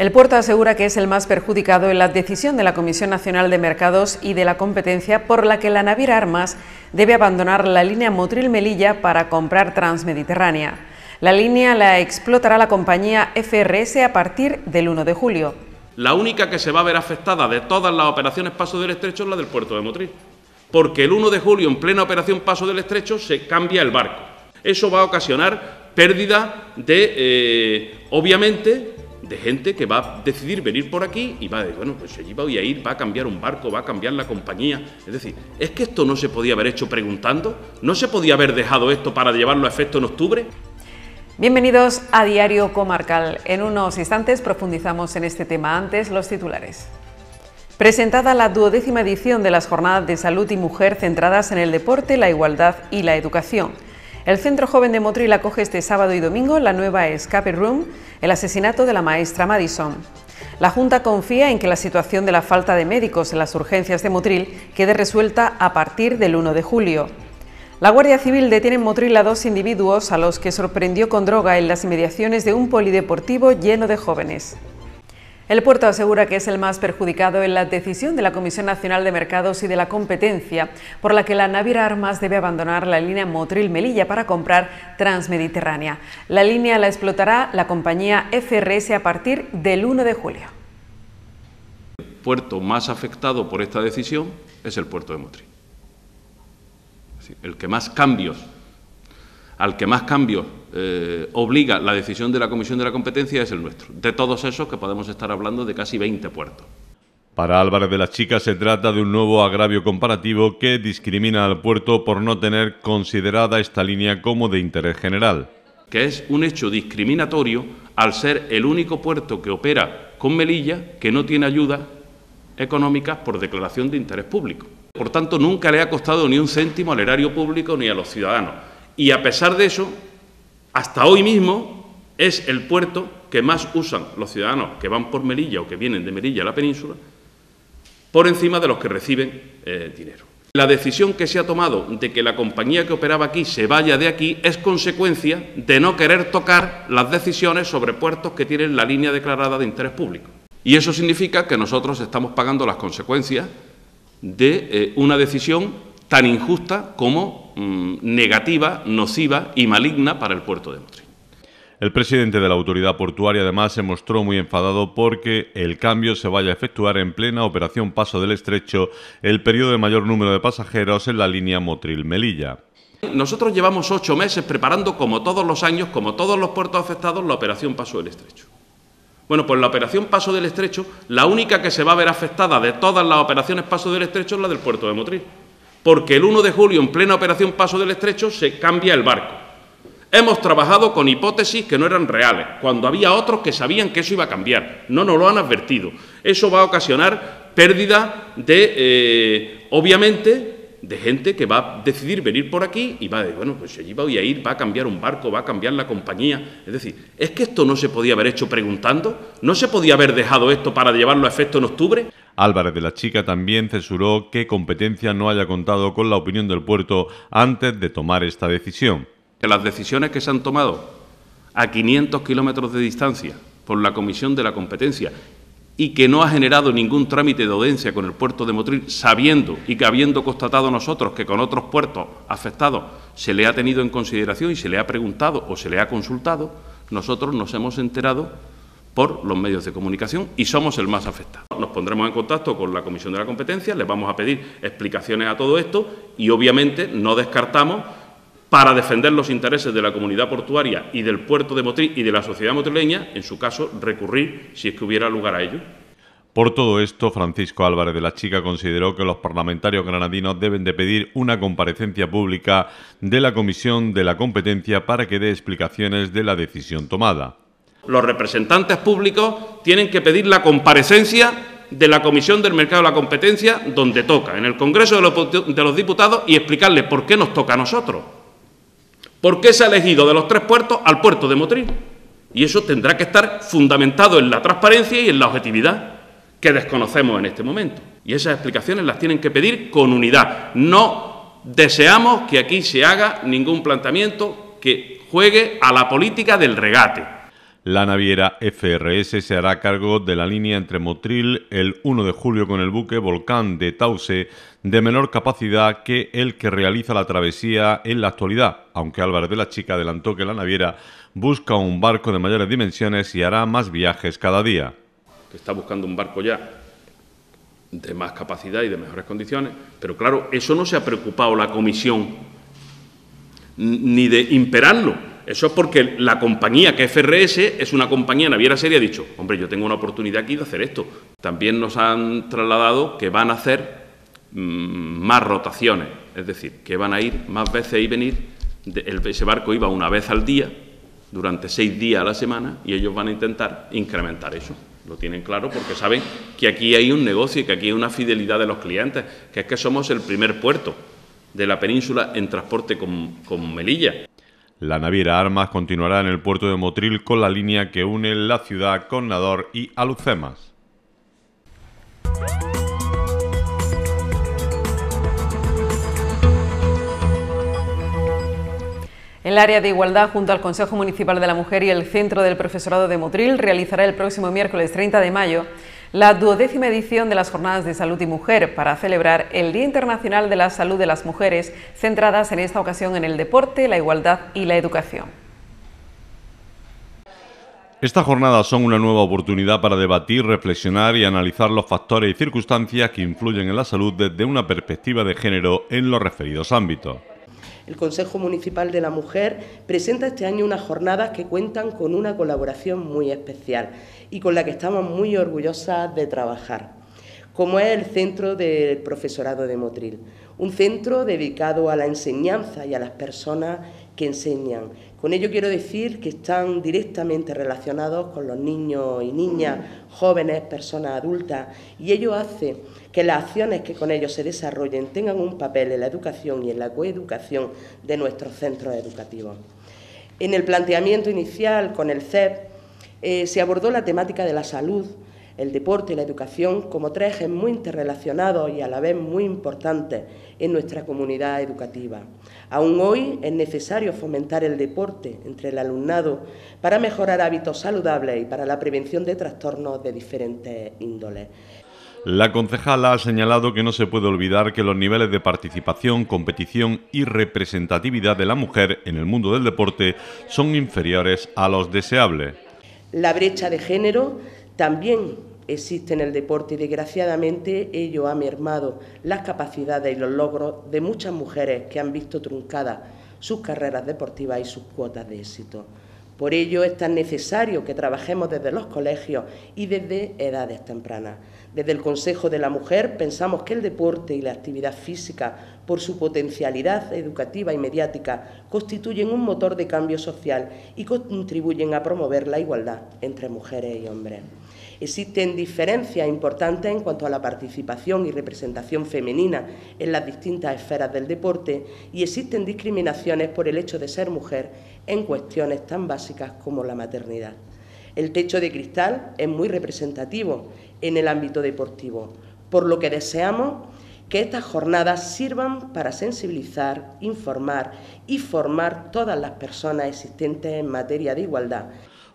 El puerto asegura que es el más perjudicado en la decisión de la Comisión Nacional de Mercados y de la Competencia por la que la naviera Armas debe abandonar la línea Motril Melilla para comprar Transmediterránea. La línea la explotará la compañía FRS a partir del 1 de julio. La única que se va a ver afectada de todas las operaciones Paso del Estrecho es la del puerto de Motril, porque el 1 de julio, en plena operación Paso del Estrecho, se cambia el barco. Eso va a ocasionar pérdida de, eh, obviamente, de gente que va a decidir venir por aquí y va a decir, bueno, pues allí voy a ir, va a cambiar un barco, va a cambiar la compañía. Es decir, ¿es que esto no se podía haber hecho preguntando? ¿No se podía haber dejado esto para llevarlo a efecto en octubre? Bienvenidos a Diario Comarcal. En unos instantes profundizamos en este tema. Antes, los titulares. Presentada la duodécima edición de las Jornadas de Salud y Mujer centradas en el deporte, la igualdad y la educación. El Centro Joven de Motril acoge este sábado y domingo la nueva Escape Room, el asesinato de la maestra Madison. La Junta confía en que la situación de la falta de médicos en las urgencias de Motril quede resuelta a partir del 1 de julio. La Guardia Civil detiene en Motril a dos individuos a los que sorprendió con droga en las inmediaciones de un polideportivo lleno de jóvenes. El puerto asegura que es el más perjudicado en la decisión de la Comisión Nacional de Mercados y de la Competencia, por la que la Naviera Armas debe abandonar la línea Motril-Melilla para comprar Transmediterránea. La línea la explotará la compañía FRS a partir del 1 de julio. El puerto más afectado por esta decisión es el puerto de Motril. El que más cambios, al que más cambios eh, obliga la decisión de la Comisión de la Competencia es el nuestro. De todos esos que podemos estar hablando de casi 20 puertos. Para Álvarez de las Chicas se trata de un nuevo agravio comparativo que discrimina al puerto por no tener considerada esta línea como de interés general. Que es un hecho discriminatorio al ser el único puerto que opera con Melilla que no tiene ayuda económicas por declaración de interés público. Por tanto, nunca le ha costado ni un céntimo al erario público ni a los ciudadanos. Y a pesar de eso, hasta hoy mismo es el puerto que más usan los ciudadanos que van por Melilla o que vienen de Melilla a la península, por encima de los que reciben eh, dinero. La decisión que se ha tomado de que la compañía que operaba aquí se vaya de aquí es consecuencia de no querer tocar las decisiones sobre puertos que tienen la línea declarada de interés público. Y eso significa que nosotros estamos pagando las consecuencias de eh, una decisión tan injusta como Mm, negativa, nociva y maligna para el puerto de Motril. El presidente de la autoridad portuaria además se mostró muy enfadado porque el cambio se vaya a efectuar en plena operación Paso del Estrecho, el periodo de mayor número de pasajeros en la línea Motril-Melilla. Nosotros llevamos ocho meses preparando, como todos los años, como todos los puertos afectados, la operación Paso del Estrecho. Bueno, pues la operación Paso del Estrecho, la única que se va a ver afectada de todas las operaciones Paso del Estrecho es la del puerto de Motril porque el 1 de julio, en plena operación Paso del Estrecho, se cambia el barco. Hemos trabajado con hipótesis que no eran reales, cuando había otros que sabían que eso iba a cambiar. No nos lo han advertido. Eso va a ocasionar pérdida de, eh, obviamente, de gente que va a decidir venir por aquí y va a decir, bueno, pues allí voy a ir, va a cambiar un barco, va a cambiar la compañía. Es decir, ¿es que esto no se podía haber hecho preguntando? ¿No se podía haber dejado esto para llevarlo a efecto en octubre? Álvarez de la Chica también censuró que competencia no haya contado con la opinión del puerto antes de tomar esta decisión. Que las decisiones que se han tomado a 500 kilómetros de distancia por la Comisión de la Competencia y que no ha generado ningún trámite de audiencia con el puerto de Motril, sabiendo y que habiendo constatado nosotros que con otros puertos afectados se le ha tenido en consideración y se le ha preguntado o se le ha consultado, nosotros nos hemos enterado por los medios de comunicación y somos el más afectado. Nos pondremos en contacto con la Comisión de la Competencia, les vamos a pedir explicaciones a todo esto y obviamente no descartamos para defender los intereses de la comunidad portuaria y del puerto de Motril y de la sociedad motrileña, en su caso, recurrir si es que hubiera lugar a ello. Por todo esto, Francisco Álvarez de la Chica consideró que los parlamentarios granadinos deben de pedir una comparecencia pública de la Comisión de la Competencia para que dé explicaciones de la decisión tomada los representantes públicos tienen que pedir la comparecencia de la Comisión del Mercado de la Competencia donde toca, en el Congreso de los, Diputados, y explicarle por qué nos toca a nosotros. ¿Por qué se ha elegido de los tres puertos al puerto de Motril? Y eso tendrá que estar fundamentado en la transparencia y en la objetividad que desconocemos en este momento. Y esas explicaciones las tienen que pedir con unidad. No deseamos que aquí se haga ningún planteamiento que juegue a la política del regate. La naviera FRS se hará cargo de la línea entre Motril el 1 de julio con el buque Volcán de Tause de menor capacidad que el que realiza la travesía en la actualidad, aunque Álvarez de la Chica adelantó que la naviera busca un barco de mayores dimensiones y hará más viajes cada día. Está buscando un barco ya de más capacidad y de mejores condiciones, pero claro, eso no se ha preocupado la comisión ni de imperarlo eso es porque la compañía que es FRS es una compañía naviera seria ha dicho, hombre, yo tengo una oportunidad aquí de hacer esto. También nos han trasladado que van a hacer mm, más rotaciones, es decir, que van a ir más veces y venir. ese barco iba una vez al día, durante seis días a la semana, y ellos van a intentar incrementar eso. Lo tienen claro porque saben que aquí hay un negocio y que aquí hay una fidelidad de los clientes, que es que somos el primer puerto de la península en transporte con, con Melilla. La naviera Armas continuará en el puerto de Motril con la línea que une la ciudad con Nador y Alucemas. En el área de igualdad, junto al Consejo Municipal de la Mujer y el Centro del Profesorado de Motril, realizará el próximo miércoles 30 de mayo la duodécima edición de las Jornadas de Salud y Mujer para celebrar el Día Internacional de la Salud de las Mujeres, centradas en esta ocasión en el deporte, la igualdad y la educación. Estas jornadas son una nueva oportunidad para debatir, reflexionar y analizar los factores y circunstancias que influyen en la salud desde una perspectiva de género en los referidos ámbitos. El Consejo Municipal de la Mujer presenta este año unas jornadas que cuentan con una colaboración muy especial y con la que estamos muy orgullosas de trabajar como es el Centro del Profesorado de Motril, un centro dedicado a la enseñanza y a las personas que enseñan. Con ello quiero decir que están directamente relacionados con los niños y niñas, jóvenes, personas adultas, y ello hace que las acciones que con ellos se desarrollen tengan un papel en la educación y en la coeducación de nuestros centros educativos. En el planteamiento inicial con el CEP eh, se abordó la temática de la salud, el deporte y la educación como tres ejes muy interrelacionados y a la vez muy importantes en nuestra comunidad educativa. Aún hoy es necesario fomentar el deporte entre el alumnado para mejorar hábitos saludables y para la prevención de trastornos de diferentes índoles. La concejala ha señalado que no se puede olvidar que los niveles de participación, competición y representatividad de la mujer en el mundo del deporte son inferiores a los deseables. La brecha de género también existe en el deporte y desgraciadamente ello ha mermado las capacidades y los logros de muchas mujeres que han visto truncadas sus carreras deportivas y sus cuotas de éxito. Por ello es tan necesario que trabajemos desde los colegios y desde edades tempranas. Desde el Consejo de la Mujer pensamos que el deporte y la actividad física, por su potencialidad educativa y mediática, constituyen un motor de cambio social y contribuyen a promover la igualdad entre mujeres y hombres. Existen diferencias importantes en cuanto a la participación y representación femenina en las distintas esferas del deporte y existen discriminaciones por el hecho de ser mujer en cuestiones tan básicas como la maternidad. El techo de cristal es muy representativo en el ámbito deportivo, por lo que deseamos que estas jornadas sirvan para sensibilizar, informar y formar todas las personas existentes en materia de igualdad.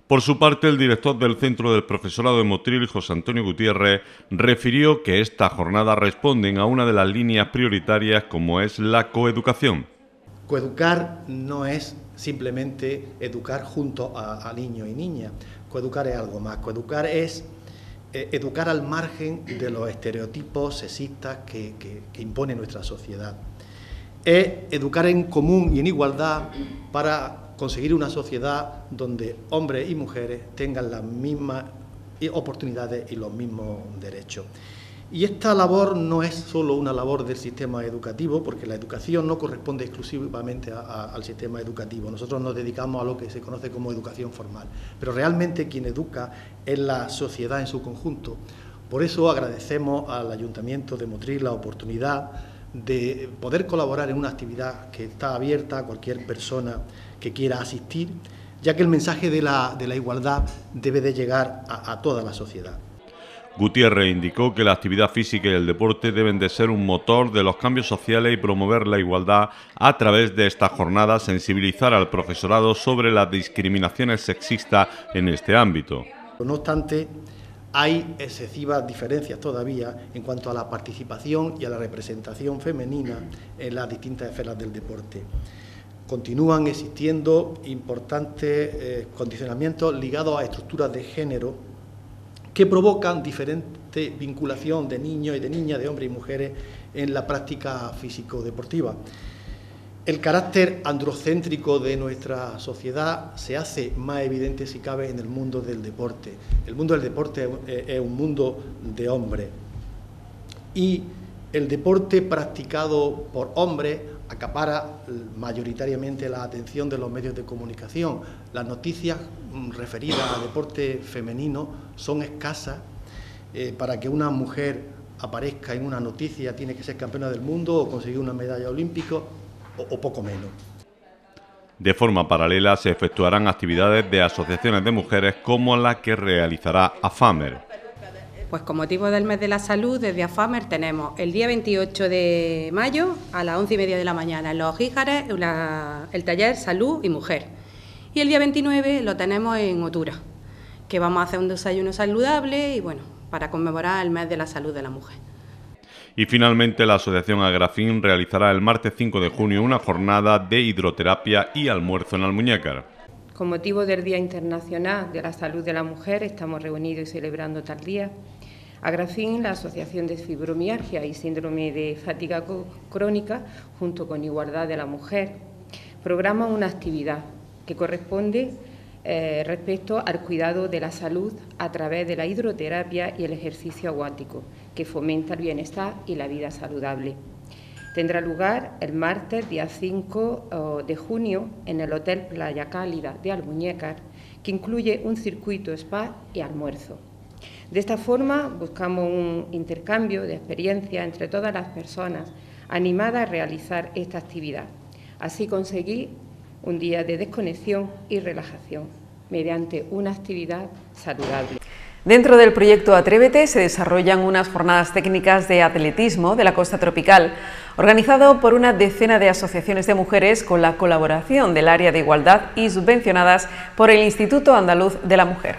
Por su parte, el director del Centro del Profesorado de Motril, José Antonio Gutiérrez, refirió que estas jornadas responden a una de las líneas prioritarias como es la coeducación. Coeducar no es simplemente educar junto a, a niños y niñas, coeducar es algo más, coeducar es eh, educar al margen de los estereotipos sexistas que, que impone nuestra sociedad. Es educar en común y en igualdad para conseguir una sociedad donde hombres y mujeres tengan las mismas oportunidades y los mismos derechos. Y esta labor no es solo una labor del sistema educativo, porque la educación no corresponde exclusivamente al sistema educativo. Nosotros nos dedicamos a lo que se conoce como educación formal, pero realmente quien educa es la sociedad en su conjunto. Por eso agradecemos al Ayuntamiento de Motril la oportunidad de poder colaborar en una actividad que está abierta a cualquier persona que quiera asistir, ya que el mensaje de la, igualdad debe de llegar a toda la sociedad. Gutiérrez indicó que la actividad física y el deporte deben de ser un motor de los cambios sociales y promover la igualdad a través de esta jornada, sensibilizar al profesorado sobre las discriminaciones sexistas en este ámbito. No obstante, hay excesivas diferencias todavía en cuanto a la participación y a la representación femenina en las distintas esferas del deporte. Continúan existiendo importantes eh, condicionamientos ligados a estructuras de género que provocan diferente vinculación de niños y de niñas, de hombres y mujeres en la práctica físico-deportiva. El carácter androcéntrico de nuestra sociedad se hace más evidente, si cabe, en el mundo del deporte. El mundo del deporte es un eh, mundo de hombres. Y el deporte practicado por hombres acapara mayoritariamente la atención de los medios de comunicación. Las noticias mm, referidas al deporte femenino son escasas. Eh, para que una mujer aparezca en una noticia tiene que ser campeona del mundo o conseguir una medalla olímpica o poco menos. De forma paralela se efectuarán actividades de asociaciones de mujeres como la que realizará AFAMER. Pues con motivo del mes de la salud, desde AFAMER tenemos el día 28 de mayo a las 11 y media de la mañana en Los Jíjares el taller Salud y Mujer. Y el día 29 lo tenemos en Otura, que vamos a hacer un desayuno saludable y bueno, para conmemorar el mes de la salud de la mujer. Y finalmente la Asociación Agrafín... realizará el martes 5 de junio una jornada de hidroterapia y almuerzo en Almuñécar. Con motivo del Día Internacional de la Salud de la Mujer estamos reunidos y celebrando tal día Grafín, la Asociación de Fibromialgia y Síndrome de Fatiga Crónica, junto con Igualdad de la Mujer, programa una actividad que corresponde eh, respecto al cuidado de la salud a través de la hidroterapia y el ejercicio acuático, que fomenta el bienestar y la vida saludable. Tendrá lugar el martes, día 5 de junio, en el Hotel Playa Cálida de Almuñécar, que incluye un circuito spa y almuerzo. De esta forma buscamos un intercambio de experiencia entre todas las personas animadas a realizar esta actividad. Así conseguí un día de desconexión y relajación mediante una actividad saludable. Dentro del proyecto Atrévete se desarrollan unas jornadas técnicas de atletismo de la costa tropical, organizado por una decena de asociaciones de mujeres con la colaboración del Área de Igualdad y subvencionadas por el Instituto Andaluz de la Mujer.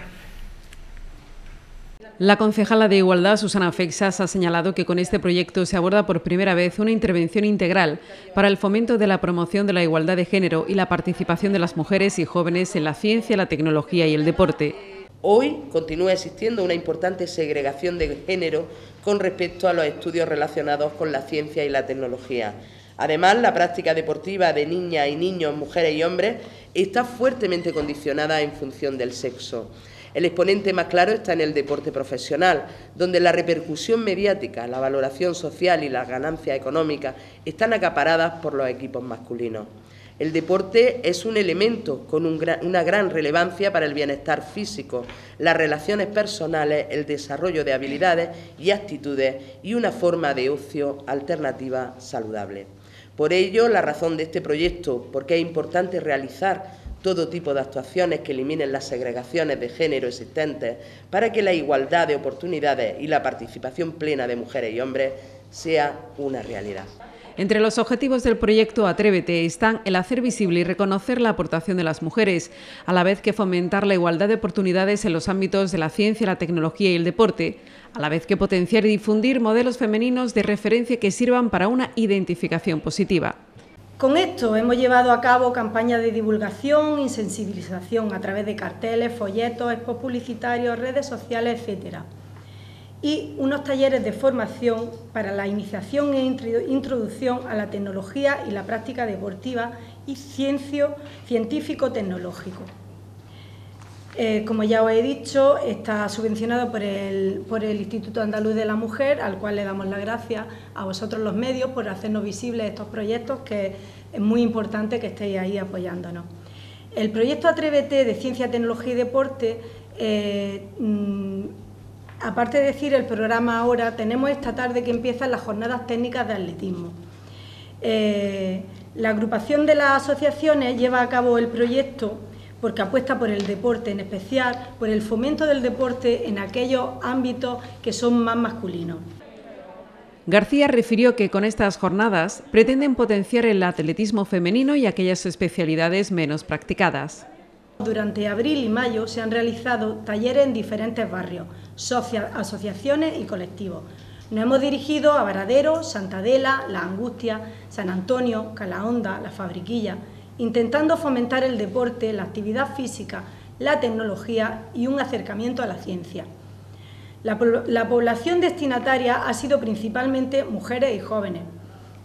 La concejala de Igualdad, Susana Fexas, ha señalado que con este proyecto se aborda por primera vez una intervención integral para el fomento de la promoción de la igualdad de género y la participación de las mujeres y jóvenes en la ciencia, la tecnología y el deporte. Hoy continúa existiendo una importante segregación de género con respecto a los estudios relacionados con la ciencia y la tecnología. Además, la práctica deportiva de niñas y niños, mujeres y hombres está fuertemente condicionada en función del sexo. El exponente más claro está en el deporte profesional, donde la repercusión mediática, la valoración social y las ganancias económicas están acaparadas por los equipos masculinos. El deporte es un elemento con una gran relevancia para el bienestar físico, las relaciones personales, el desarrollo de habilidades y actitudes y una forma de ocio alternativa saludable. Por ello, la razón de este proyecto, porque es importante realizar todo tipo de actuaciones que eliminen las segregaciones de género existentes para que la igualdad de oportunidades y la participación plena de mujeres y hombres sea una realidad. Entre los objetivos del proyecto Atrévete están el hacer visible y reconocer la aportación de las mujeres, a la vez que fomentar la igualdad de oportunidades en los ámbitos de la ciencia, la tecnología y el deporte, a la vez que potenciar y difundir modelos femeninos de referencia que sirvan para una identificación positiva. Con esto hemos llevado a cabo campañas de divulgación y sensibilización a través de carteles, folletos, expos publicitarios, redes sociales, etc. Y unos talleres de formación para la iniciación e introducción a la tecnología y la práctica deportiva y científico-tecnológico. Eh, como ya os he dicho, está subvencionado por el, Instituto Andaluz de la Mujer, al cual le damos las gracias a vosotros los medios por hacernos visibles estos proyectos, que es muy importante que estéis ahí apoyándonos. El proyecto Atrévete de Ciencia, Tecnología y Deporte, eh, mm, aparte de decir el programa ahora, tenemos esta tarde que empiezan las jornadas técnicas de atletismo. Eh, la agrupación de las asociaciones lleva a cabo el proyecto porque apuesta por el deporte en especial, por el fomento del deporte en aquellos ámbitos que son más masculinos. García refirió que con estas jornadas pretenden potenciar el atletismo femenino y aquellas especialidades menos practicadas. Durante abril y mayo se han realizado talleres en diferentes barrios, asociaciones y colectivos. Nos hemos dirigido a Varadero, Santadela, La Angustia, San Antonio, Calahonda, La Fabriquilla intentando fomentar el deporte, la actividad física, la tecnología y un acercamiento a la ciencia. La, población destinataria ha sido principalmente mujeres y jóvenes.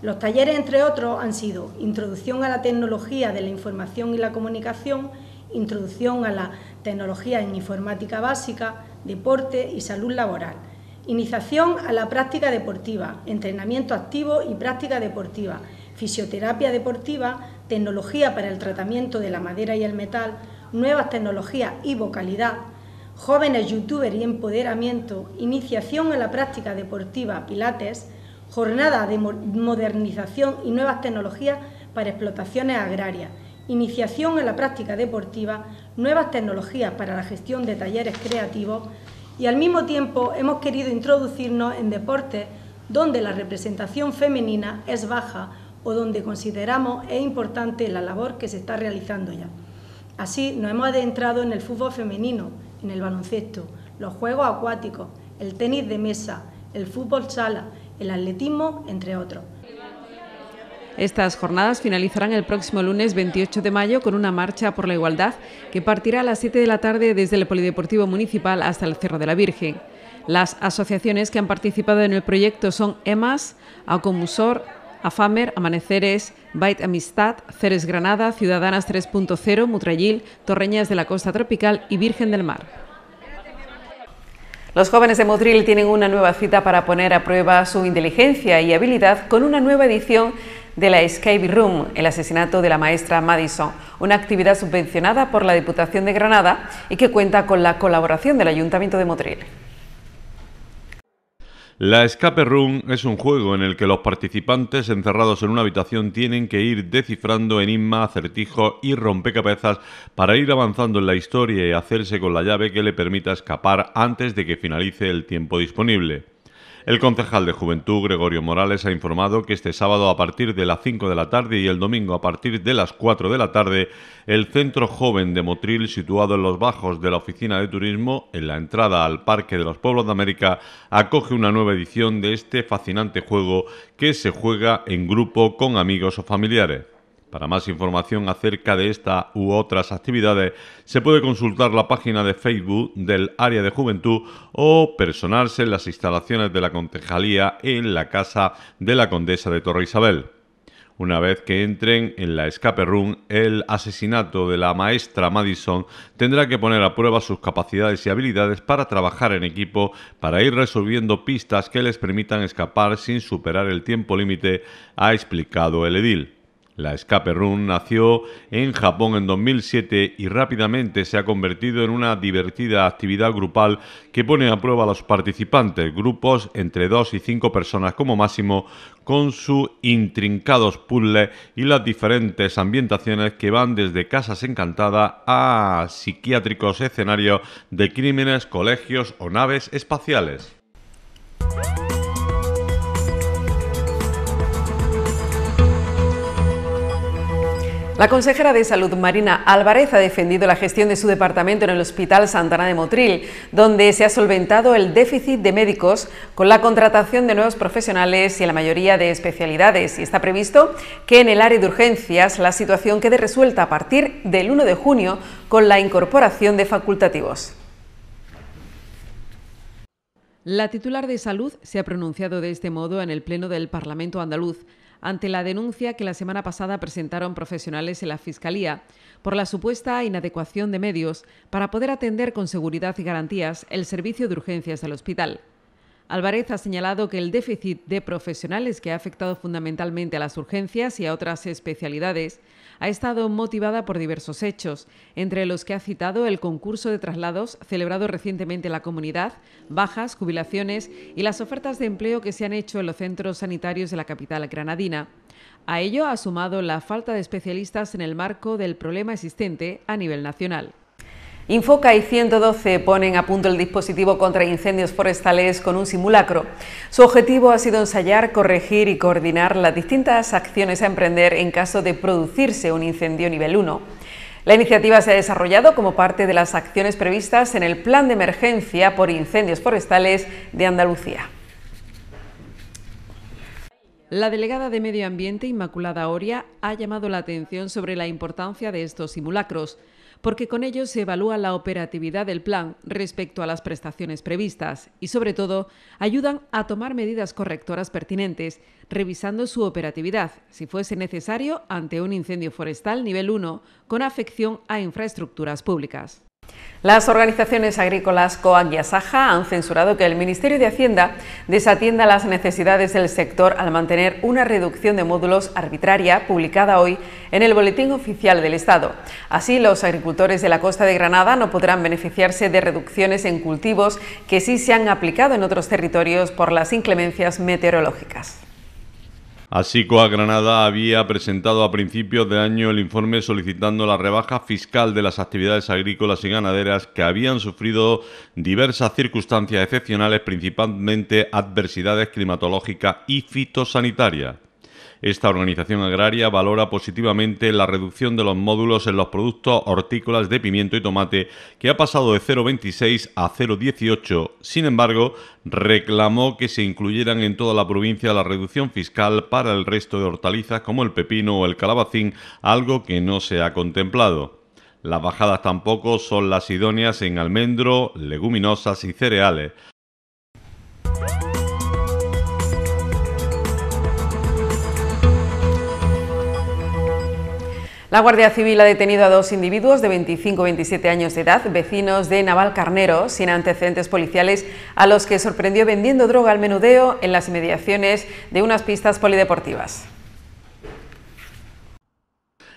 Los talleres, entre otros, han sido introducción a la tecnología de la información y la comunicación, introducción a la tecnología en informática básica, deporte y salud laboral, iniciación a la práctica deportiva, entrenamiento activo y práctica deportiva, fisioterapia deportiva, tecnología para el tratamiento de la madera y el metal, nuevas tecnologías y vocalidad, jóvenes youtubers y empoderamiento, iniciación en la práctica deportiva pilates, jornada de modernización y nuevas tecnologías para explotaciones agrarias, iniciación en la práctica deportiva, nuevas tecnologías para la gestión de talleres creativos y al mismo tiempo hemos querido introducirnos en deportes donde la representación femenina es baja o donde consideramos es importante la labor que se está realizando ya. Así nos hemos adentrado en el fútbol femenino, en el baloncesto, los juegos acuáticos, el tenis de mesa, el fútbol sala, el atletismo, entre otros. Estas jornadas finalizarán el próximo lunes 28 de mayo con una marcha por la igualdad que partirá a las 7 de la tarde desde el Polideportivo Municipal hasta el Cerro de la Virgen. Las asociaciones que han participado en el proyecto son EMAS, Acomusor, Afamer, Amaneceres, Bait Amistad, Ceres Granada, Ciudadanas 3.0, Mutrayil, Torreñas de la Costa Tropical y Virgen del Mar. Los jóvenes de Motril tienen una nueva cita para poner a prueba su inteligencia y habilidad con una nueva edición de la Escape Room, el asesinato de la maestra Madison, una actividad subvencionada por la Diputación de Granada y que cuenta con la colaboración del Ayuntamiento de Motril. La Escape Room es un juego en el que los participantes encerrados en una habitación tienen que ir descifrando enigma, acertijos y rompecabezas para ir avanzando en la historia y hacerse con la llave que le permita escapar antes de que finalice el tiempo disponible. El concejal de Juventud, Gregorio Morales, ha informado que este sábado a partir de las 5 de la tarde y el domingo a partir de las 4 de la tarde, el Centro Joven de Motril, situado en los bajos de la Oficina de Turismo, en la entrada al Parque de los Pueblos de América, acoge una nueva edición de este fascinante juego que se juega en grupo con amigos o familiares. Para más información acerca de esta u otras actividades, se puede consultar la página de Facebook del Área de Juventud o personarse en las instalaciones de la Concejalía en la Casa de la Condesa de Torre Isabel. Una vez que entren en la escape room, el asesinato de la maestra Madison tendrá que poner a prueba sus capacidades y habilidades para trabajar en equipo, para ir resolviendo pistas que les permitan escapar sin superar el tiempo límite, ha explicado el edil. La Escape Room nació en Japón en 2007 y rápidamente se ha convertido en una divertida actividad grupal que pone a prueba a los participantes, grupos entre 2 y 5 personas como máximo, con sus intrincados puzzles y las diferentes ambientaciones que van desde casas encantadas a psiquiátricos escenarios de crímenes, colegios o naves espaciales. La consejera de Salud, Marina Álvarez, ha defendido la gestión de su departamento en el Hospital Santana de Motril, donde se ha solventado el déficit de médicos con la contratación de nuevos profesionales y la mayoría de especialidades. Y está previsto que en el área de urgencias la situación quede resuelta a partir del 1 de junio con la incorporación de facultativos. La titular de salud se ha pronunciado de este modo en el Pleno del Parlamento andaluz ante la denuncia que la semana pasada presentaron profesionales en la Fiscalía por la supuesta inadecuación de medios para poder atender con seguridad y garantías el servicio de urgencias del hospital. Álvarez ha señalado que el déficit de profesionales que ha afectado fundamentalmente a las urgencias y a otras especialidades ha estado motivada por diversos hechos, entre los que ha citado el concurso de traslados celebrado recientemente en la comunidad, bajas, jubilaciones y las ofertas de empleo que se han hecho en los centros sanitarios de la capital granadina. A ello ha sumado la falta de especialistas en el marco del problema existente a nivel nacional. Infoca y 112 ponen a punto el dispositivo contra incendios forestales con un simulacro. Su objetivo ha sido ensayar, corregir y coordinar las distintas acciones a emprender en caso de producirse un incendio nivel 1. La iniciativa se ha desarrollado como parte de las acciones previstas en el Plan de Emergencia por Incendios Forestales de Andalucía. La delegada de Medio Ambiente, Inmaculada Oria, ha llamado la atención sobre la importancia de estos simulacros porque con ello se evalúa la operatividad del plan respecto a las prestaciones previstas y, sobre todo, ayudan a tomar medidas correctoras pertinentes, revisando su operatividad, si fuese necesario, ante un incendio forestal nivel 1 con afección a infraestructuras públicas. Las organizaciones agrícolas Coag y ASAJA han censurado que el Ministerio de Hacienda desatienda las necesidades del sector al mantener una reducción de módulos arbitraria publicada hoy en el Boletín Oficial del Estado. Así, los agricultores de la costa de Granada no podrán beneficiarse de reducciones en cultivos que sí se han aplicado en otros territorios por las inclemencias meteorológicas. Asicoa Granada había presentado a principios de año el informe solicitando la rebaja fiscal de las actividades agrícolas y ganaderas que habían sufrido diversas circunstancias excepcionales, principalmente adversidades climatológicas y fitosanitarias. Esta organización agraria valora positivamente la reducción de los módulos en los productos hortícolas de pimiento y tomate, que ha pasado de 0,26 a 0,18. Sin embargo, reclamó que se incluyeran en toda la provincia la reducción fiscal para el resto de hortalizas como el pepino o el calabacín, algo que no se ha contemplado. Las bajadas tampoco son las idóneas en almendro, leguminosas y cereales. La Guardia Civil ha detenido a dos individuos de 25 27 años de edad, vecinos de Naval Carnero, sin antecedentes policiales, a los que sorprendió vendiendo droga al menudeo en las inmediaciones de unas pistas polideportivas.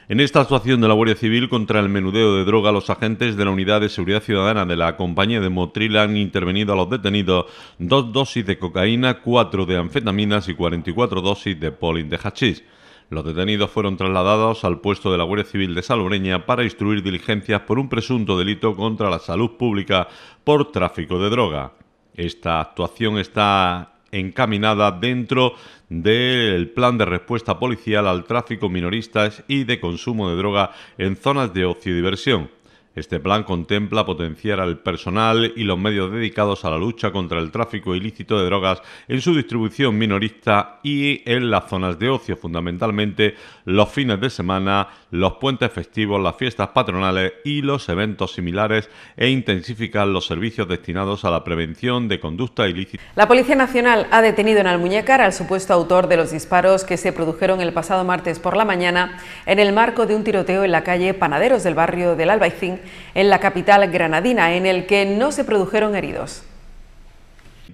En esta actuación de la Guardia Civil contra el menudeo de droga, los agentes de la Unidad de Seguridad Ciudadana de la compañía de Motril han intervenido a los detenidos dos dosis de cocaína, cuatro de anfetaminas y 44 dosis de polin de hachís. Los detenidos fueron trasladados al puesto de la Guardia Civil de Salobreña para instruir diligencias por un presunto delito contra la salud pública por tráfico de droga. Esta actuación está encaminada dentro del plan de respuesta policial al tráfico minoristas y de consumo de droga en zonas de ocio y diversión. Este plan contempla potenciar al personal y los medios dedicados a la lucha contra el tráfico ilícito de drogas en su distribución minorista y en las zonas de ocio, fundamentalmente los fines de semana, los puentes festivos, las fiestas patronales y los eventos similares e intensifican los servicios destinados a la prevención de conducta ilícita. La Policía Nacional ha detenido en Almuñécar al supuesto autor de los disparos que se produjeron el pasado martes por la mañana en el marco de un tiroteo en la calle Panaderos del barrio del Albaicín, en la capital granadina, en el que no se produjeron heridos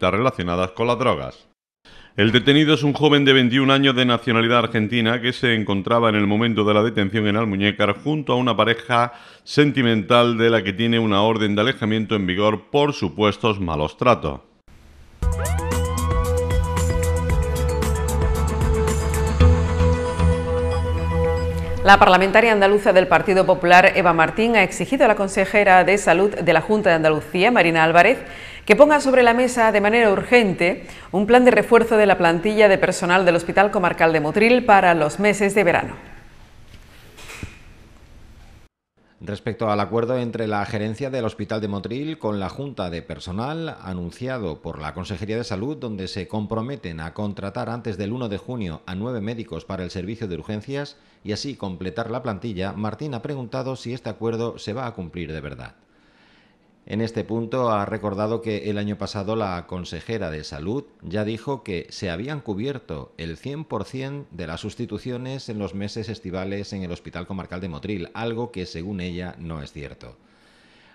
relacionadas con las drogas. El detenido es un joven de 21 años de nacionalidad argentina que se encontraba en el momento de la detención en Almuñécar junto a una pareja sentimental de la que tiene una orden de alejamiento en vigor por supuestos malos tratos. La parlamentaria andaluza del Partido Popular, Eva Martín, ha exigido a la consejera de Salud de la Junta de Andalucía, Marina Álvarez, que ponga sobre la mesa de manera urgente un plan de refuerzo de la plantilla de personal del Hospital Comarcal de Motril para los meses de verano. Respecto al acuerdo entre la gerencia del Hospital de Motril con la Junta de Personal anunciado por la Consejería de Salud, donde se comprometen a contratar antes del 1 de junio a nueve médicos para el servicio de urgencias y así completar la plantilla, Martín ha preguntado si este acuerdo se va a cumplir de verdad. En este punto ha recordado que el año pasado la consejera de salud ya dijo que se habían cubierto el 100% de las sustituciones en los meses estivales en el Hospital Comarcal de Motril, algo que según ella no es cierto.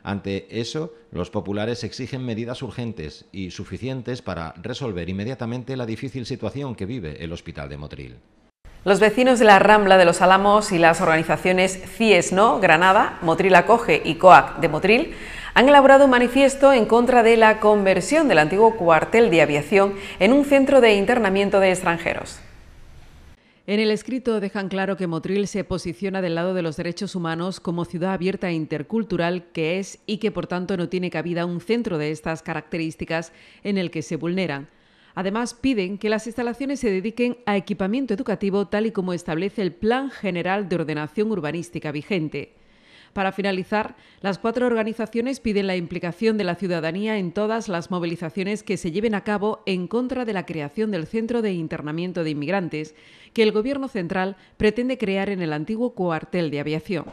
Ante eso, los populares exigen medidas urgentes y suficientes para resolver inmediatamente la difícil situación que vive el Hospital de Motril. Los vecinos de la Rambla de los Álamos y las organizaciones CIES No, Granada, Motril Acoge y COAC de Motril han elaborado un manifiesto en contra de la conversión del antiguo cuartel de aviación en un centro de internamiento de extranjeros. En el escrito dejan claro que Motril se posiciona del lado de los derechos humanos como ciudad abierta e intercultural que es y que por tanto no tiene cabida un centro de estas características en el que se vulneran. Además, piden que las instalaciones se dediquen a equipamiento educativo tal y como establece el Plan General de Ordenación Urbanística vigente. Para finalizar, las cuatro organizaciones piden la implicación de la ciudadanía en todas las movilizaciones que se lleven a cabo en contra de la creación del Centro de Internamiento de Inmigrantes que el Gobierno central pretende crear en el antiguo cuartel de aviación.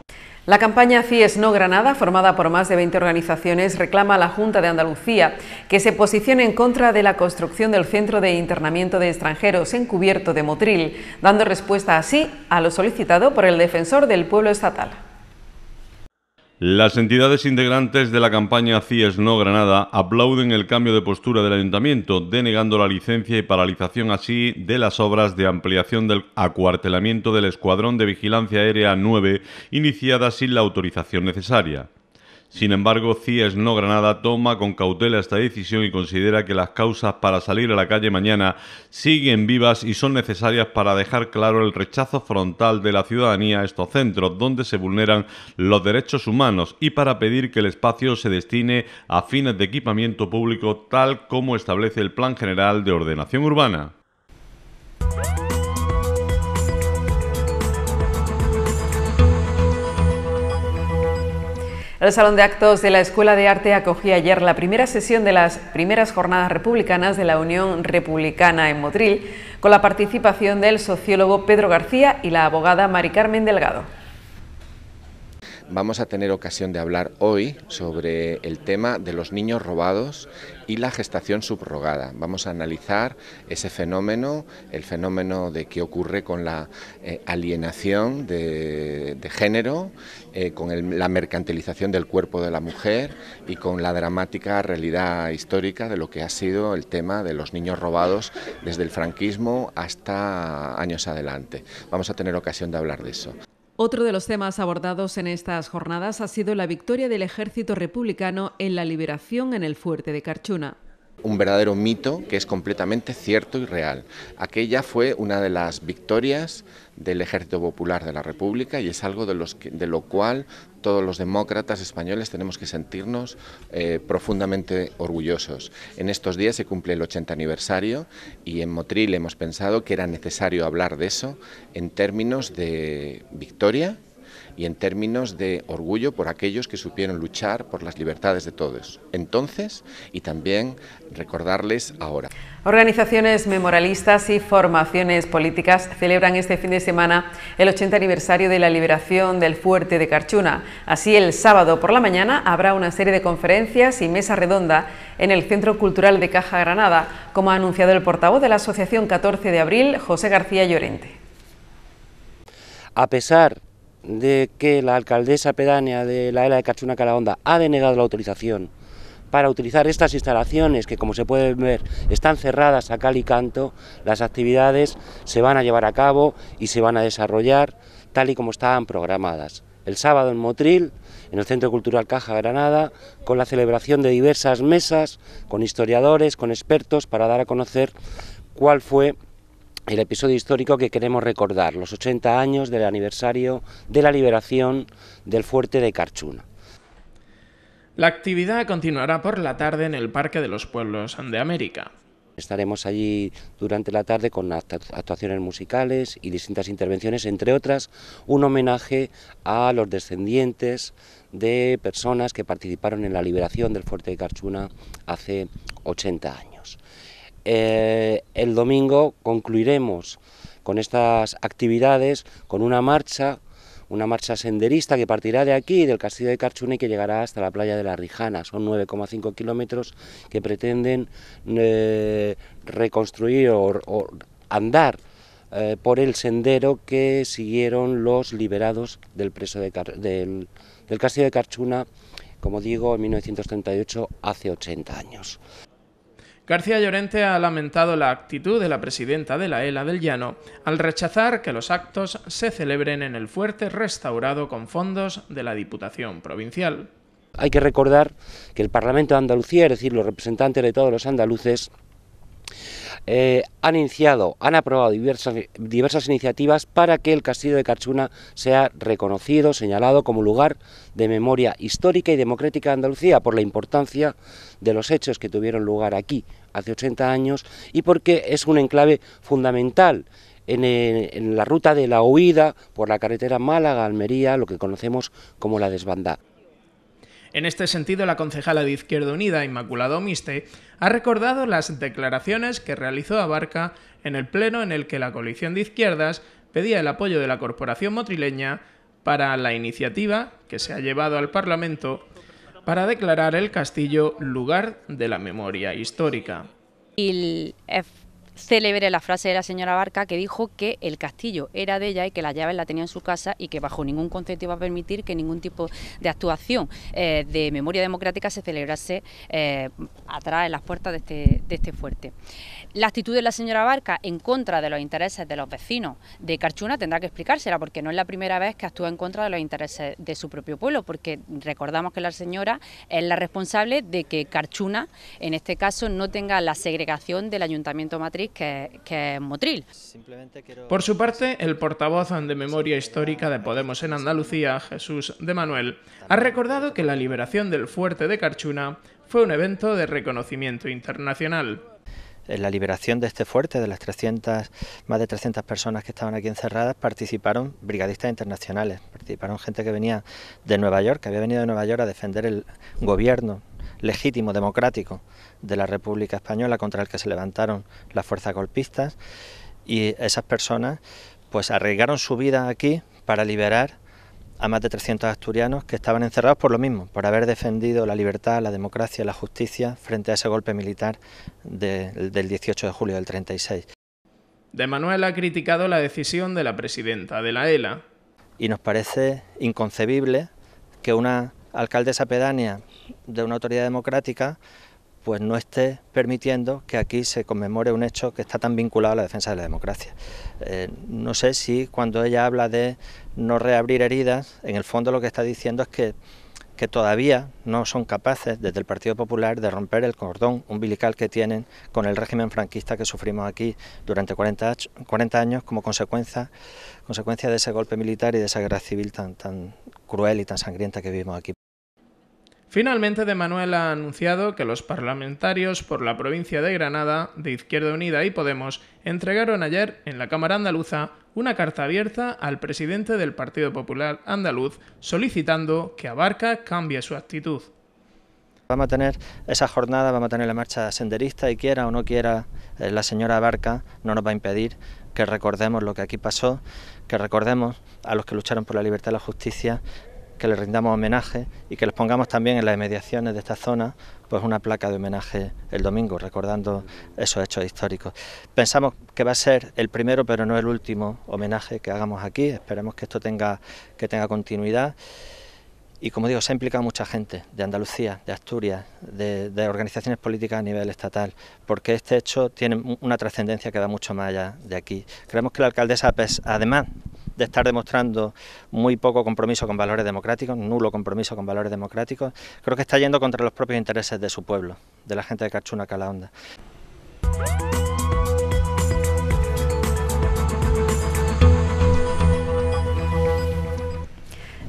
La campaña CIES No Granada, formada por más de 20 organizaciones, reclama a la Junta de Andalucía que se posicione en contra de la construcción del Centro de Internamiento de Extranjeros encubierto de Motril, dando respuesta así a lo solicitado por el defensor del pueblo estatal. Las entidades integrantes de la campaña CIES No Granada aplauden el cambio de postura del ayuntamiento, denegando la licencia y paralización así de las obras de ampliación del acuartelamiento del Escuadrón de Vigilancia Aérea 9, iniciadas sin la autorización necesaria. Sin embargo, CIES No Granada toma con cautela esta decisión y considera que las causas para salir a la calle mañana siguen vivas y son necesarias para dejar claro el rechazo frontal de la ciudadanía a estos centros donde se vulneran los derechos humanos y para pedir que el espacio se destine a fines de equipamiento público tal como establece el Plan General de Ordenación Urbana. El Salón de Actos de la Escuela de Arte acogía ayer la primera sesión de las primeras jornadas republicanas de la Unión Republicana en Motril, con la participación del sociólogo Pedro García y la abogada Mari Carmen Delgado vamos a tener ocasión de hablar hoy sobre el tema de los niños robados y la gestación subrogada. Vamos a analizar ese fenómeno, el fenómeno de qué ocurre con la eh, alienación de, género, eh, con la mercantilización del cuerpo de la mujer y con la dramática realidad histórica de lo que ha sido el tema de los niños robados desde el franquismo hasta años adelante. Vamos a tener ocasión de hablar de eso. Otro de los temas abordados en estas jornadas ha sido la victoria del ejército republicano en la liberación en el fuerte de Carchuna un verdadero mito que es completamente cierto y real. Aquella fue una de las victorias del Ejército Popular de la República y es algo de, los de lo cual todos los demócratas españoles tenemos que sentirnos eh, profundamente orgullosos. En estos días se cumple el 80 aniversario y en Motril hemos pensado que era necesario hablar de eso en términos de victoria y en términos de orgullo por aquellos que supieron luchar por las libertades de todos, entonces y también recordarles ahora. Organizaciones memorialistas y formaciones políticas celebran este fin de semana el 80 aniversario de la liberación del fuerte de Carchuna. Así, el sábado por la mañana habrá una serie de conferencias y mesa redonda en el Centro Cultural de Caja Granada, como ha anunciado el portavoz de la Asociación 14 de Abril, José García Llorente. A pesar de que la alcaldesa pedánea de la ELA de Cachuna Calahonda ha denegado la autorización para utilizar estas instalaciones que, como se puede ver, están cerradas a cal y canto, las actividades se van a llevar a cabo y se van a desarrollar tal y como estaban programadas. El sábado en Motril, en el Centro Cultural Caja Granada, con la celebración de diversas mesas, con historiadores, con expertos, para dar a conocer cuál fue el episodio histórico que queremos recordar, los 80 años del aniversario de la liberación del fuerte de Carchuna. La actividad continuará por la tarde en el Parque de los Pueblos de América. Estaremos allí durante la tarde con actuaciones musicales y distintas intervenciones, entre otras un homenaje a los descendientes de personas que participaron en la liberación del fuerte de Carchuna hace 80 años. Eh, el domingo concluiremos con estas actividades, con una marcha, una marcha senderista que partirá de aquí, del castillo de Carchuna y que llegará hasta la playa de La Rijana. Son 9,5 kilómetros que pretenden eh, reconstruir o, andar eh, por el sendero que siguieron los liberados del preso de del, del castillo de Carchuna, como digo, en 1938, hace 80 años. García Llorente ha lamentado la actitud de la presidenta de la ELA del Llano al rechazar que los actos se celebren en el fuerte restaurado con fondos de la Diputación Provincial. Hay que recordar que el Parlamento de Andalucía, es decir, los representantes de todos los andaluces, eh, han iniciado, han aprobado diversas, iniciativas para que el Castillo de Carchuna sea reconocido, señalado como lugar de memoria histórica y democrática de Andalucía por la importancia de los hechos que tuvieron lugar aquí hace 80 años y porque es un enclave fundamental en, eh, en, la ruta de la huida por la carretera Málaga-Almería, lo que conocemos como la desbandada. En este sentido, la concejala de Izquierda Unida, Inmaculada Omiste, ha recordado las declaraciones que realizó Abarca en el pleno en el que la coalición de izquierdas pedía el apoyo de la corporación motrileña para la iniciativa que se ha llevado al Parlamento para declarar el castillo lugar de la memoria histórica celebre la frase de la señora Barca que dijo que el castillo era de ella y que las llaves la tenía en su casa y que bajo ningún concepto iba a permitir que ningún tipo de actuación eh, de memoria democrática se celebrase eh, atrás en las puertas de este, de este fuerte. La actitud de la señora Barca en contra de los intereses de los vecinos de Carchuna tendrá que explicársela porque no es la primera vez que actúa en contra de los intereses de su propio pueblo porque recordamos que la señora es la responsable de que Carchuna en este caso no tenga la segregación del ayuntamiento matriz que, es Por su parte, el portavoz de Memoria Histórica de Podemos en Andalucía, Jesús de Manuel, ha recordado que la liberación del fuerte de Carchuna fue un evento de reconocimiento internacional En la liberación de este fuerte, de las 300, más de 300 personas que estaban aquí encerradas, participaron brigadistas internacionales, participaron gente que venía de Nueva York, que había venido de Nueva York a defender el gobierno legítimo, democrático de la República Española contra el que se levantaron las fuerzas golpistas y esas personas pues arriesgaron su vida aquí para liberar a más de 300 asturianos que estaban encerrados por lo mismo, por haber defendido la libertad, la democracia, la justicia frente a ese golpe militar del 18 de julio del 36. De Manuel ha criticado la decisión de la presidenta de la ELA. Y nos parece inconcebible que una alcaldesa pedánea de una autoridad democrática pues no esté permitiendo que aquí se conmemore un hecho que está tan vinculado a la defensa de la democracia. Eh, no sé si cuando ella habla de no reabrir heridas, en el fondo lo que está diciendo es que, que todavía no son capaces desde el Partido Popular de romper el cordón umbilical que tienen con el régimen franquista que sufrimos aquí durante 40, 40 años como consecuencia, consecuencia de ese golpe militar y de esa guerra civil tan, tan cruel y tan sangrienta que vivimos aquí. Finalmente, de Manuel ha anunciado que los parlamentarios por la provincia de Granada, de Izquierda Unida y Podemos, entregaron ayer en la Cámara Andaluza una carta abierta al presidente del Partido Popular Andaluz solicitando que Abarca cambie su actitud. Vamos a tener esa jornada, vamos a tener la marcha senderista y quiera o no quiera eh, la señora Abarca, no nos va a impedir que recordemos lo que aquí pasó, que recordemos a los que lucharon por la libertad y la justicia, que les rindamos homenaje y que les pongamos también en las inmediaciones de esta zona pues una placa de homenaje el domingo, recordando esos hechos históricos. Pensamos que va a ser el primero, pero no el último homenaje que hagamos aquí. Esperemos que esto tenga, que tenga continuidad. Y como digo, se ha implicado mucha gente de Andalucía, de Asturias, de, de organizaciones políticas a nivel estatal, porque este hecho tiene una trascendencia que va mucho más allá de aquí. Creemos que la alcaldesa, además de estar demostrando muy poco compromiso con valores democráticos, nulo compromiso con valores democráticos, creo que está yendo contra los propios intereses de su pueblo, de la gente de Cachuna Calahonda.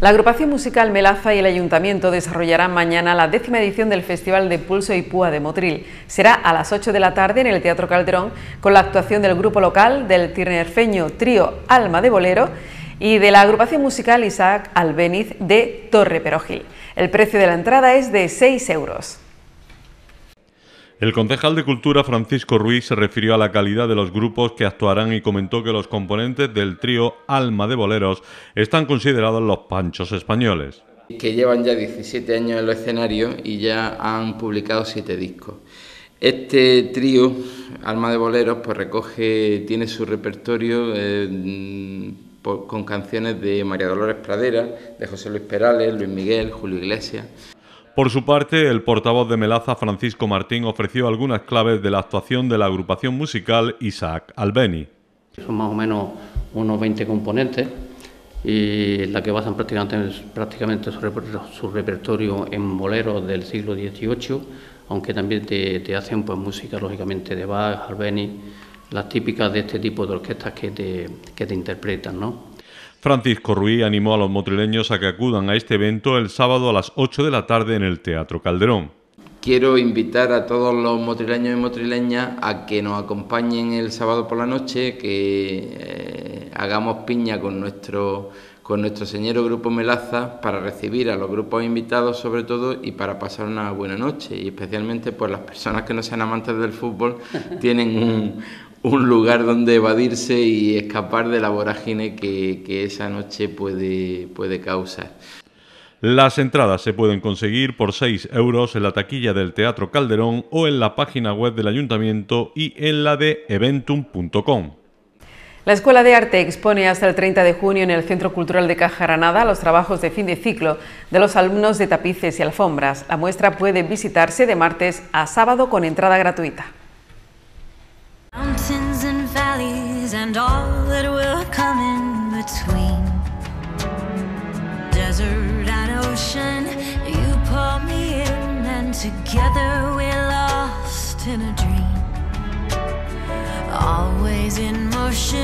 La agrupación musical Melaza y el Ayuntamiento desarrollarán mañana la décima edición del Festival de Pulso y Púa de Motril. Será a las 8 de la tarde en el Teatro Calderón con la actuación del grupo local del tirnerfeño Trío Alma de Bolero y de la agrupación musical Isaac Albeniz de Torre El precio de la entrada es de 6 euros. El concejal de Cultura Francisco Ruiz se refirió a la calidad de los grupos que actuarán y comentó que los componentes del trío Alma de Boleros están considerados los panchos españoles. Que llevan ya 17 años en los escenarios y ya han publicado 7 discos. Este trío, Alma de Boleros, pues recoge, tiene su repertorio eh, con canciones de María Dolores Pradera, de José Luis Perales, Luis Miguel, Julio Iglesias. Por su parte, el portavoz de Melaza, Francisco Martín, ofreció algunas claves de la actuación de la agrupación musical Isaac Albeni. Son más o menos unos 20 componentes y la que basan prácticamente, su, repertorio en boleros del siglo XVIII, aunque también te, hacen pues música lógicamente de Bach, Albeni, las típicas de este tipo de orquestas que te, que te interpretan, ¿no? Francisco Ruiz animó a los motrileños a que acudan a este evento el sábado a las 8 de la tarde en el Teatro Calderón. Quiero invitar a todos los motrileños y motrileñas a que nos acompañen el sábado por la noche, que eh, hagamos piña con nuestro con nuestro Grupo Melaza para recibir a los grupos invitados sobre todo y para pasar una buena noche. Y especialmente pues las personas que no sean amantes del fútbol tienen un, un lugar donde evadirse y escapar de la vorágine que, esa noche puede, puede causar. Las entradas se pueden conseguir por 6 euros en la taquilla del Teatro Calderón o en la página web del Ayuntamiento y en la de eventum.com. La Escuela de Arte expone hasta el 30 de junio en el Centro Cultural de Caja Granada los trabajos de fin de ciclo de los alumnos de tapices y alfombras. La muestra puede visitarse de martes a sábado con entrada gratuita. Mountains and valleys and all that will come in between. Desert and ocean, you pull me in, and together we're lost in a dream. Always in motion.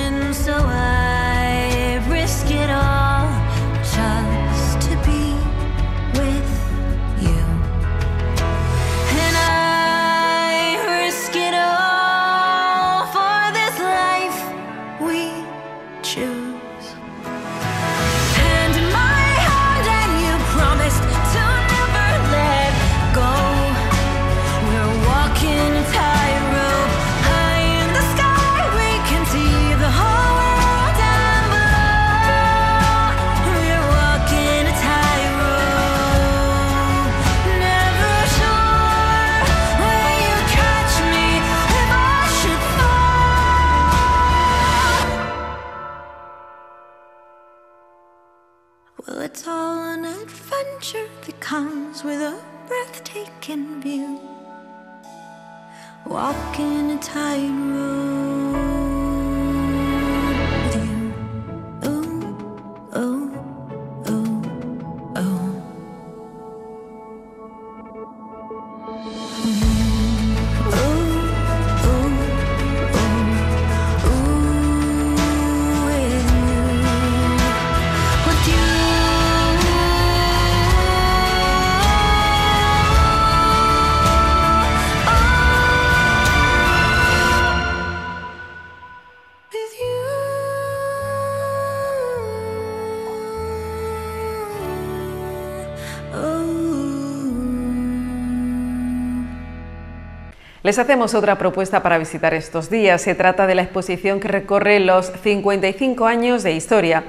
Les hacemos otra propuesta para visitar estos días. Se trata de la exposición que recorre los 55 años de historia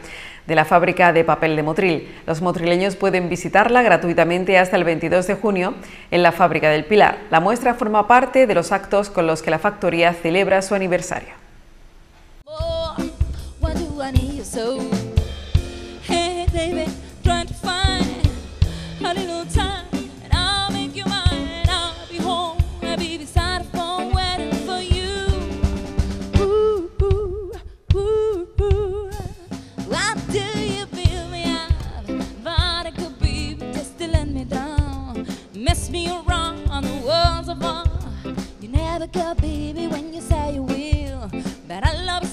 de la fábrica de papel de Motril. Los motrileños pueden visitarla gratuitamente hasta el 22 de junio en la fábrica del Pilar. La muestra forma parte de los actos con los que la factoría celebra su aniversario. me around on the walls of all. You never care, baby, when you say you will. But I love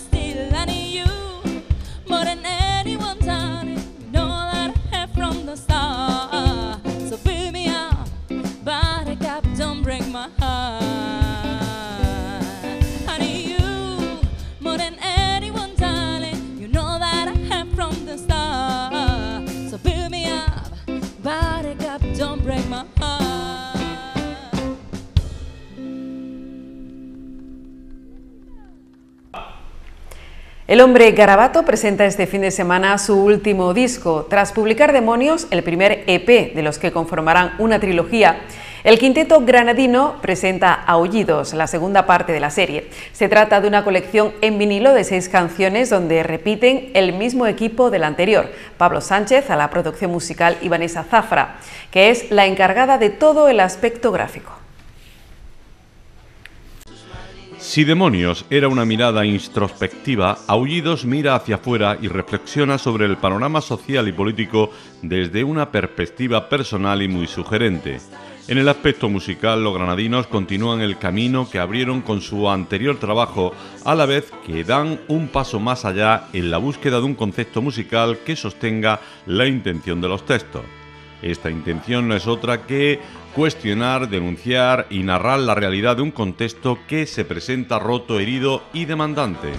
El hombre Garabato presenta este fin de semana su último disco. Tras publicar Demonios, el primer EP de los que conformarán una trilogía, el quinteto granadino presenta Aullidos, la segunda parte de la serie. Se trata de una colección en vinilo de seis canciones donde repiten el mismo equipo del anterior, Pablo Sánchez a la producción musical y Vanessa Zafra, que es la encargada de todo el aspecto gráfico. Si Demonios era una mirada introspectiva, Aullidos mira hacia afuera y reflexiona sobre el panorama social y político desde una perspectiva personal y muy sugerente. En el aspecto musical, los granadinos continúan el camino que abrieron con su anterior trabajo, a la vez que dan un paso más allá en la búsqueda de un concepto musical que sostenga la intención de los textos. Esta intención no es otra que cuestionar, denunciar y narrar la realidad de un contexto que se presenta roto, herido y demandante.